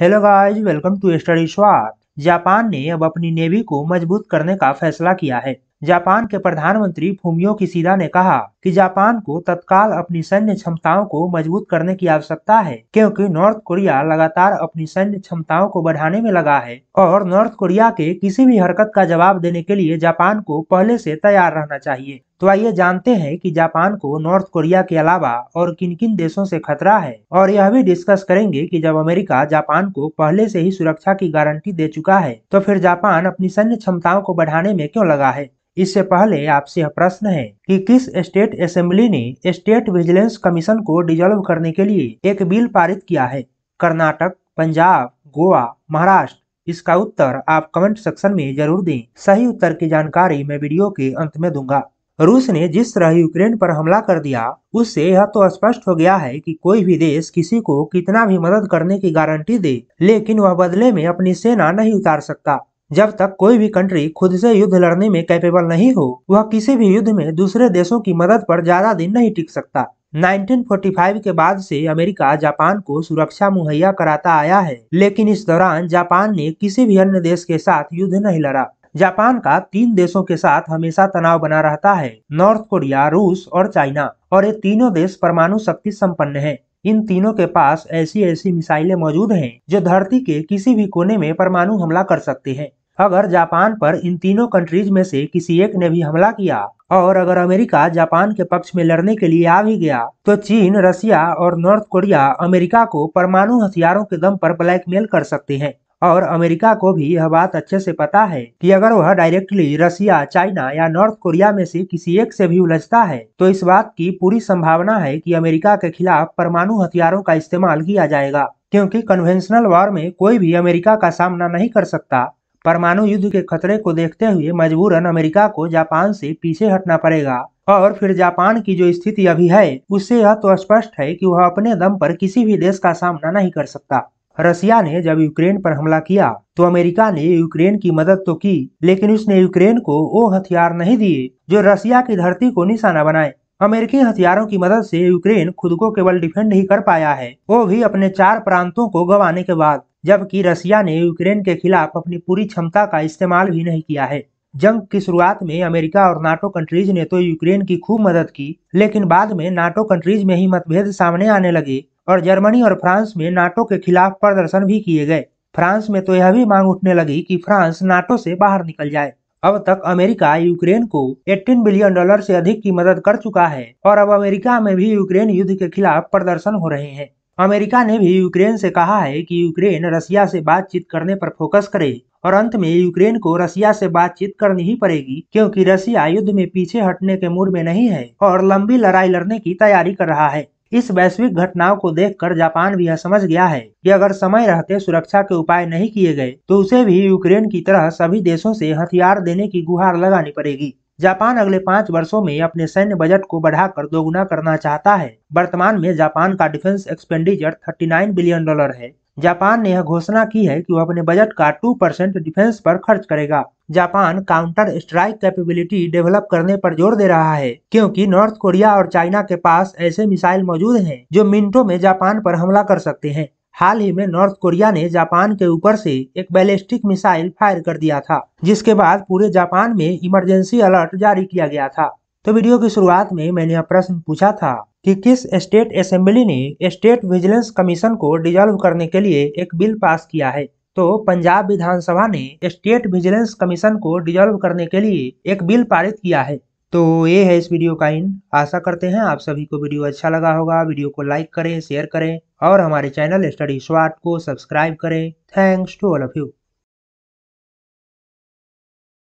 Hello guys welcome to study Swad Japan ने अब अपनी नेवी को मजबूत करने का फैसला किया है जापान के प्रधानमंत्री फूमियो किसीदा ने कहा कि जापान को तत्काल अपनी सैन्य क्षमताओं को मजबूत करने की आवश्यकता है क्योंकि नॉर्थ कोरिया लगातार अपनी सैन्य क्षमताओं को बढ़ाने में लगा है और नॉर्थ कोरिया के किसी भी हरकत का जवाब देने के लिए जापान को पहले से तैयार रहना चाहिए तो आइए जानते हैं कि जापान को नॉर्थ कोरिया के अलावा और किन किन देशों से खतरा है और यह भी डिस्कस करेंगे कि जब अमेरिका जापान को पहले से ही सुरक्षा की गारंटी दे चुका है तो फिर जापान अपनी सैन्य क्षमताओं को बढ़ाने में क्यों लगा है इससे पहले आपसे यह प्रश्न है कि किस स्टेट असेंबली ने स्टेट विजिलेंस कमीशन को डिजोल्व करने के लिए एक बिल पारित किया है कर्नाटक पंजाब गोवा महाराष्ट्र इसका उत्तर आप कमेंट सेक्शन में जरूर दें सही उत्तर की जानकारी मैं वीडियो के अंत में दूंगा रूस ने जिस तरह यूक्रेन पर हमला कर दिया उससे यह तो स्पष्ट हो गया है कि कोई भी देश किसी को कितना भी मदद करने की गारंटी दे लेकिन वह बदले में अपनी सेना नहीं उतार सकता जब तक कोई भी कंट्री खुद से युद्ध लड़ने में कैपेबल नहीं हो वह किसी भी युद्ध में दूसरे देशों की मदद पर ज्यादा दिन नहीं टिक सकता 1945 के बाद से अमेरिका जापान को सुरक्षा मुहैया कराता आया है लेकिन इस दौरान जापान ने किसी भी अन्य देश के साथ युद्ध नहीं लड़ा जापान का तीन देशों के साथ हमेशा तनाव बना रहता है नॉर्थ कोरिया रूस और चाइना और ये तीनों देश परमाणु शक्ति संपन्न हैं। इन तीनों के पास ऐसी ऐसी मिसाइलें मौजूद हैं जो धरती के किसी भी कोने में परमाणु हमला कर सकते हैं अगर जापान पर इन तीनों कंट्रीज में से किसी एक ने भी हमला किया और अगर अमेरिका जापान के पक्ष में लड़ने के लिए आ भी गया तो चीन रसिया और नॉर्थ कोरिया अमेरिका को परमाणु हथियारों के दम पर ब्लैकमेल कर सकते हैं और अमेरिका को भी यह बात अच्छे से पता है कि अगर वह डायरेक्टली रसिया चाइना या नॉर्थ कोरिया में से किसी एक से भी उलझता है तो इस बात की पूरी संभावना है कि अमेरिका के खिलाफ परमाणु हथियारों का इस्तेमाल किया जाएगा क्योंकि कन्वेंशनल वॉर में कोई भी अमेरिका का सामना नहीं कर सकता परमाणु युद्ध के खतरे को देखते हुए मजबूरन अमेरिका को जापान से पीछे हटना पड़ेगा और फिर जापान की जो स्थिति अभी है उससे यह तो स्पष्ट है कि वह अपने दम पर किसी भी देश का सामना नहीं कर सकता रसिया ने जब यूक्रेन पर हमला किया तो अमेरिका ने यूक्रेन की मदद तो की लेकिन उसने यूक्रेन को वो हथियार नहीं दिए जो रसिया की धरती को निशाना बनाए अमेरिकी हथियारों की मदद से यूक्रेन खुद को केवल डिफेंड ही कर पाया है वो भी अपने चार प्रांतों को गंवाने के बाद जबकि रसिया ने यूक्रेन के खिलाफ अपनी पूरी क्षमता का इस्तेमाल भी नहीं किया है जंग की शुरुआत में अमेरिका और नाटो कंट्रीज ने तो यूक्रेन की खूब मदद की लेकिन बाद में नाटो कंट्रीज में ही मतभेद सामने आने लगे और जर्मनी और फ्रांस में नाटो के खिलाफ प्रदर्शन भी किए गए फ्रांस में तो यह भी मांग उठने लगी कि फ्रांस नाटो से बाहर निकल जाए अब तक अमेरिका यूक्रेन को 18 बिलियन डॉलर से अधिक की मदद कर चुका है और अब अमेरिका में भी यूक्रेन युद्ध के खिलाफ प्रदर्शन हो रहे हैं अमेरिका ने भी यूक्रेन से कहा है कि यूक्रेन रसिया से बातचीत करने पर फोकस करे और अंत में यूक्रेन को रसिया से बातचीत करनी ही पड़ेगी क्योंकि रसिया युद्ध में पीछे हटने के मूड में नहीं है और लंबी लड़ाई लड़ने की तैयारी कर रहा है इस वैश्विक घटनाओं को देखकर जापान भी यह समझ गया है कि अगर समय रहते सुरक्षा के उपाय नहीं किए गए तो उसे भी यूक्रेन की तरह सभी देशों से हथियार देने की गुहार लगानी पड़ेगी जापान अगले पाँच वर्षों में अपने सैन्य बजट को बढ़ाकर दोगुना करना चाहता है वर्तमान में जापान का डिफेंस एक्सपेंडिचर 39 बिलियन डॉलर है जापान ने यह घोषणा की है कि वह अपने बजट का 2 परसेंट डिफेंस पर खर्च करेगा Japan counter strike capability develop करने पर जोर दे रहा है क्योंकि नॉर्थ कोरिया और चाइना के पास ऐसे मिसाइल मौजूद हैं जो मिनटों में जापान पर हमला कर सकते हैं हाल ही में नॉर्थ कोरिया ने जापान के ऊपर से एक बैलिस्टिक मिसाइल फायर कर दिया था जिसके बाद पूरे जापान में इमरजेंसी अलर्ट जारी किया गया था तो वीडियो की शुरुआत में मैंने यह प्रश्न पूछा था कि किस स्टेट असेंबली ने स्टेट विजिलेंस कमीशन को डिजॉल्व करने के लिए एक बिल पास किया है तो पंजाब विधानसभा ने स्टेट विजिलेंस कमीशन को डिजॉल्व करने के लिए एक बिल पारित किया है तो ये है इस वीडियो का इन आशा करते हैं आप सभी को वीडियो अच्छा लगा होगा वीडियो को लाइक करें शेयर करें और हमारे चैनल स्टडी स्वाट को सब्सक्राइब करें thanks to all of you